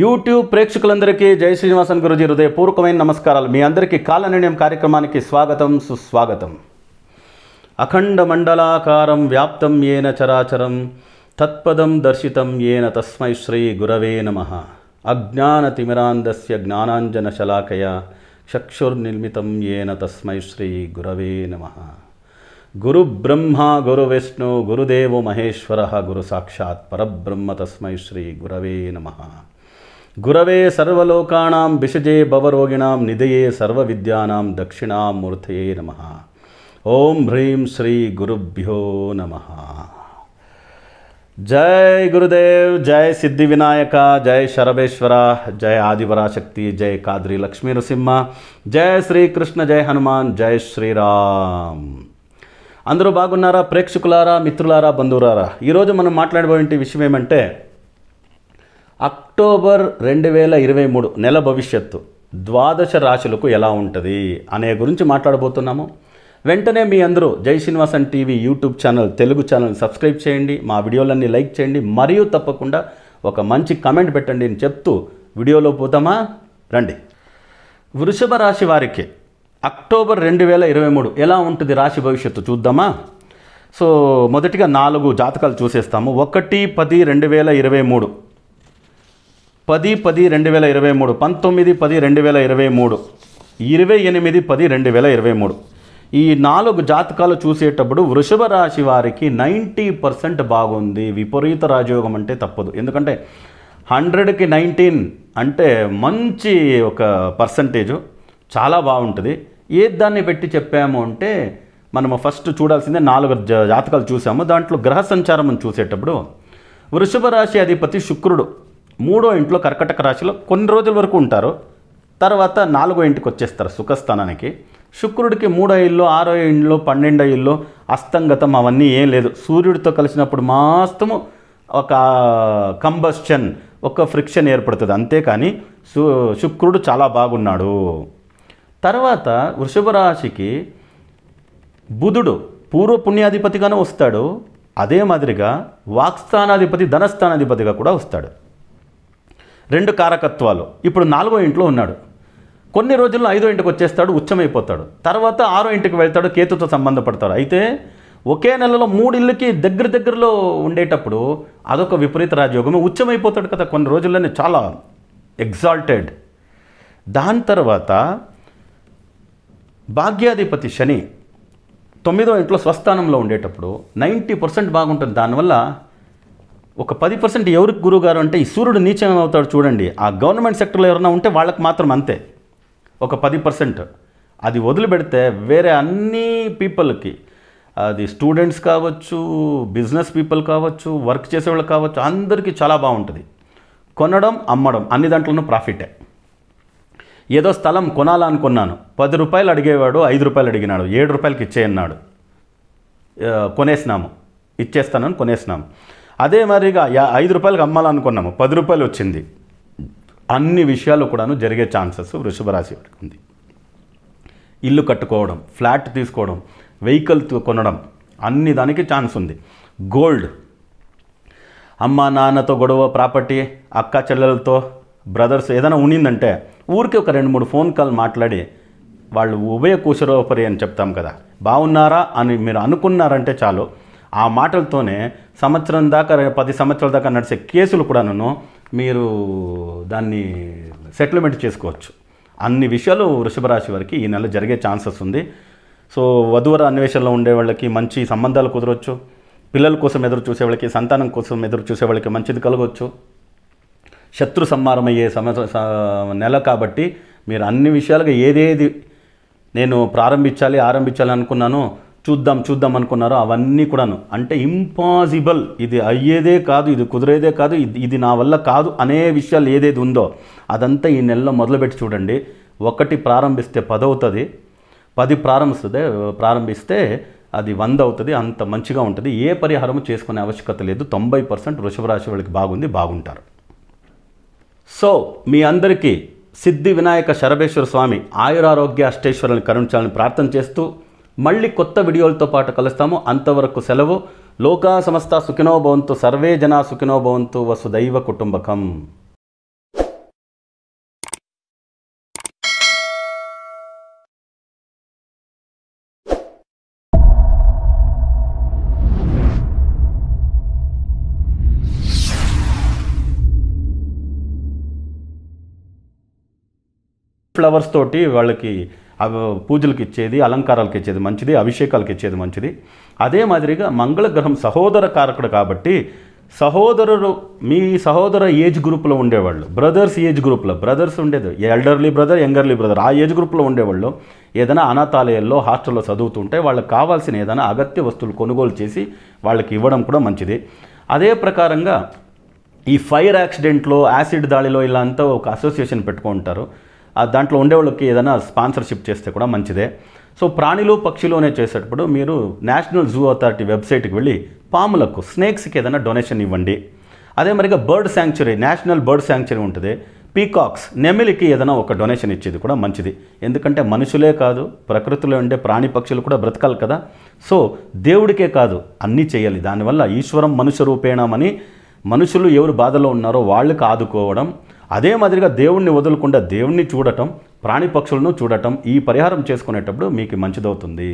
YouTube ప్రేక్షకులందరికీ జై శ్రీనివాసన్ గురుజీ హృదయపూర్వకమైన నమస్కారాలు మీ అందరికీ కాల నిర్ణయం కార్యక్రమానికి స్వాగతం సుస్వాగతం అఖండ మండలాకారం వ్యాప్తం ఏన చరాచరం తత్పదం దర్శితం ఏన తస్మై శ్రీ గురవే నమ అజ్ఞానతిమిరాందస్య జ్ఞానాంజన శలాకయ చక్షుర్నిర్మితం ఏన తస్మై శ్రీ గురవే నమ గురు బ్రహ్మ గురు విష్ణు గురుదేవో మహేశ్వర గురు సాక్షాత్ పరబ్రహ్మ తస్మై శ్రీ గురవే నమ గురవే సర్వలోకాణం విషజే భవరోగిణాం నిధయే విద్యానాం దక్షిణామూర్తయే నమ ఓం హ్రీం శ్రీ గురుభ్యో నమ జై గురుదేవ్ జై సిద్ధి వినాయక జయ శరభేశ్వర జై ఆదివరాశక్తి జై కాద్రి లక్ష్మీ నృసింహ జై శ్రీకృష్ణ జై హనుమాన్ జై శ్రీరామ్ అందరూ బాగున్నారా ప్రేక్షకులారా మిత్రులారా బంధువులారా ఈరోజు మనం మాట్లాడబోయే విషయం ఏమంటే అక్టోబర్ రెండు వేల ఇరవై మూడు నెల భవిష్యత్తు ద్వాదశ రాశులకు ఎలా ఉంటుంది అనే గురించి మాట్లాడబోతున్నాము వెంటనే మీ అందరూ జై Srinivasan TV YouTube channel Telugu channel subscribe చేయండి మా వీడియోలన్నీ లైక్ చేయండి మరియు తప్పకుండా ఒక మంచి కమెంట్ పెట్టండి అని చెప్తూ వీడియోలో పోతామా రండి వృషభ రాశి వారికి అక్టోబర్ రెండు వేల ఇరవై మూడు ఎలా ఉంటుంది రాశి భవిష్యత్తు చూద్దామా సో మొదటిగా నాలుగు జాతకాలు చూసేస్తాము ఒకటి పది రెండు వేల ఇరవై మూడు పది పది రెండు వేల ఇరవై మూడు పంతొమ్మిది పది రెండు వేల ఇరవై మూడు ఇరవై ఎనిమిది పది రెండు వేల ఇరవై మూడు ఈ నాలుగు జాతకాలు చూసేటప్పుడు వృషభ రాశి వారికి నైంటీ పర్సెంట్ బాగుంది విపరీత రాజయోగం అంటే తప్పదు ఎందుకంటే హండ్రెడ్కి నైన్టీన్ అంటే మంచి ఒక పర్సంటేజు చాలా బాగుంటుంది ఏ దాన్ని పెట్టి చెప్పాము అంటే మనము ఫస్ట్ చూడాల్సిందే నాలుగు జాతకాలు చూసాము దాంట్లో గ్రహ సంచారం చూసేటప్పుడు వృషభ రాశి అధిపతి శుక్రుడు మూడో ఇంట్లో కర్కటక రాశిలో కొన్ని రోజుల వరకు ఉంటారు తర్వాత నాలుగో ఇంటికి వచ్చేస్తారు సుఖస్థానానికి శుక్రుడికి మూడో ఇల్లు ఆరో ఇండ్లు పన్నెండో ఇల్లు అస్తంగతం అవన్నీ ఏం లేదు సూర్యుడితో కలిసినప్పుడు మాస్తము ఒక కంబస్షన్ ఒక ఫ్రిక్షన్ ఏర్పడుతుంది అంతేకాని సు శుక్రుడు చాలా బాగున్నాడు తర్వాత వృషభ రాశికి బుధుడు పూర్వ పుణ్యాధిపతిగానే వస్తాడు అదే మాదిరిగా వాక్స్థానాధిపతి ధనస్థానాధిపతిగా కూడా వస్తాడు రెండు కారకత్వాలు ఇప్పుడు నాలుగో ఇంట్లో ఉన్నాడు కొన్ని రోజుల్లో ఐదో ఇంటికి వచ్చేస్తాడు ఉచ్చమైపోతాడు తర్వాత ఆరో ఇంటికి వెళ్తాడు కేతుతో సంబంధపడతాడు అయితే ఒకే నెలలో ఇళ్ళకి దగ్గర దగ్గరలో ఉండేటప్పుడు అదొక విపరీత రాజయోగం ఉచ్చమైపోతాడు కదా కొన్ని రోజుల్లోనే చాలా ఎగ్జాల్టెడ్ దాని తర్వాత భాగ్యాధిపతి శని తొమ్మిదో ఇంట్లో స్వస్థానంలో ఉండేటప్పుడు నైంటీ పర్సెంట్ బాగుంటుంది దానివల్ల ఒక పది పర్సెంట్ ఎవరికి గురువుగారు అంటే ఈ సూర్యుడు నీచం అవుతాడు చూడండి ఆ గవర్నమెంట్ సెక్టర్లో ఎవరైనా ఉంటే వాళ్ళకి మాత్రం అంతే ఒక పది పర్సెంట్ అది వదిలిపెడితే వేరే అన్ని పీపుల్కి అది స్టూడెంట్స్ కావచ్చు బిజినెస్ పీపుల్ కావచ్చు వర్క్ చేసేవాళ్ళు కావచ్చు అందరికీ చాలా బాగుంటుంది కొనడం అమ్మడం అన్ని దాంట్లోనూ ప్రాఫిటే ఏదో స్థలం కొనాలనుకున్నాను పది రూపాయలు అడిగేవాడు ఐదు రూపాయలు అడిగినాడు ఏడు రూపాయలకి ఇచ్చేయన్నాడు కొనేసినాము ఇచ్చేస్తానని కొనేసినాము అదే మరిగా ఐదు రూపాయలకు అమ్మాలనుకున్నాము పది రూపాయలు వచ్చింది అన్ని విషయాలు కూడాను జరిగే ఛాన్సెస్ వృషభ రాశి ఉంది ఇల్లు కట్టుకోవడం ఫ్లాట్ తీసుకోవడం వెహికల్ కొనడం అన్ని దానికి ఛాన్స్ ఉంది గోల్డ్ అమ్మ నాన్నతో గొడవ ప్రాపర్టీ అక్క చెల్లెలతో బ్రదర్స్ ఏదైనా ఉండిందంటే ఊరికి ఒక రెండు మూడు ఫోన్ కాల్ మాట్లాడి వాళ్ళు ఉభయ కుశరోపరి అని చెప్తాం కదా బాగున్నారా అని మీరు అనుకున్నారంటే చాలు ఆ మాటలతోనే సంవత్సరం దాకా పది సంవత్సరాల దాకా నడిచే కేసులు కూడాను మీరు దాన్ని సెటిల్మెంట్ చేసుకోవచ్చు అన్ని విషయాలు వృషభ రాశి వారికి ఈ నెల జరిగే ఛాన్సెస్ ఉంది సో వధువర అన్వేషణలో ఉండే వాళ్ళకి మంచి సంబంధాలు కుదరవచ్చు పిల్లల కోసం ఎదురు చూసే వాళ్ళకి సంతానం కోసం ఎదురు చూసే వాళ్ళకి మంచిది కలగవచ్చు శత్రు సంహారం అయ్యే నెల కాబట్టి మీరు అన్ని విషయాలుగా ఏదేది నేను ప్రారంభించాలి ఆరంభించాలి అనుకున్నానో చూద్దాం చూద్దాం అనుకున్నారో అవన్నీ కూడాను అంటే ఇంపాసిబుల్ ఇది అయ్యేదే కాదు ఇది కుదిరేదే కాదు ఇది ఇది నా వల్ల కాదు అనే విషయాలు ఏదేది ఉందో అదంతా ఈ నెలలో మొదలుపెట్టి చూడండి ఒకటి ప్రారంభిస్తే పదవుతుంది పది ప్రారంభిస్తుంది ప్రారంభిస్తే అది వంద అవుతుంది అంత మంచిగా ఉంటుంది ఏ పరిహారం చేసుకునే ఆవశ్యకత లేదు తొంభై పర్సెంట్ వృషభ రాశి వాళ్ళకి బాగుంది బాగుంటారు సో మీ అందరికీ సిద్ధి వినాయక శరభేశ్వర స్వామి ఆయురారోగ్య అష్టేశ్వరుని కరుణించాలని ప్రార్థన చేస్తూ మళ్ళీ కొత్త వీడియోలతో పాటు కలుస్తాము అంతవరకు సెలవు లోకా సమస్త సుఖినోభవంతు సర్వే జనా సుఖినోభవంతు వసుదైవ కుటుంబకం ఫ్లవర్స్ తోటి వాళ్ళకి పూజలకు ఇచ్చేది అలంకారాలకు ఇచ్చేది మంచిది అభిషేకాలకు ఇచ్చేది మంచిది అదే మాదిరిగా మంగళగ్రహం సహోదర కారకుడు కాబట్టి సహోదరులు మీ సహోదర ఏజ్ గ్రూప్లో ఉండేవాళ్ళు బ్రదర్స్ ఏజ్ గ్రూప్లో బ్రదర్స్ ఉండేది ఎల్డర్లీ బ్రదర్ యంగర్లీ బ్రదర్ ఆ ఏజ్ గ్రూప్లో ఉండేవాళ్ళు ఏదైనా అనాథాలయాల్లో హాస్టల్లో చదువుతుంటే వాళ్ళకి కావాల్సిన ఏదైనా అగత్య వస్తువులు కొనుగోలు చేసి వాళ్ళకి ఇవ్వడం కూడా మంచిది అదే ప్రకారంగా ఈ ఫైర్ యాక్సిడెంట్లో యాసిడ్ దాడిలో ఇలా అంతా ఒక అసోసియేషన్ పెట్టుకుంటారు దాంట్లో ఉండేవాళ్ళకి ఏదైనా స్పాన్సర్షిప్ చేస్తే కూడా మంచిదే సో ప్రాణులు పక్షులునే చేసేటప్పుడు మీరు నేషనల్ జూ అథారిటీ వెబ్సైట్కి వెళ్ళి పాములకు స్నేక్స్కి ఏదైనా డొనేషన్ ఇవ్వండి అదే మరిగా bird sanctuary national bird sanctuary ఉంటుంది పీకాక్స్ నెమిలికి ఏదైనా ఒక డొనేషన్ ఇచ్చేది కూడా మంచిది ఎందుకంటే మనుషులే కాదు ప్రకృతిలో ఉండే ప్రాణి పక్షులు కూడా బ్రతకాలి కదా సో దేవుడికే కాదు అన్నీ చేయాలి దానివల్ల ఈశ్వరం మనుష్య రూపేణమని మనుషులు ఎవరు బాధలో ఉన్నారో వాళ్ళకి ఆదుకోవడం అదే మాదిరిగా దేవుణ్ణి వదలకుండా దేవుణ్ణి చూడటం ప్రాణి పక్షులను చూడటం ఈ పరిహారం చేసుకునేటప్పుడు మీకు మంచిదవుతుంది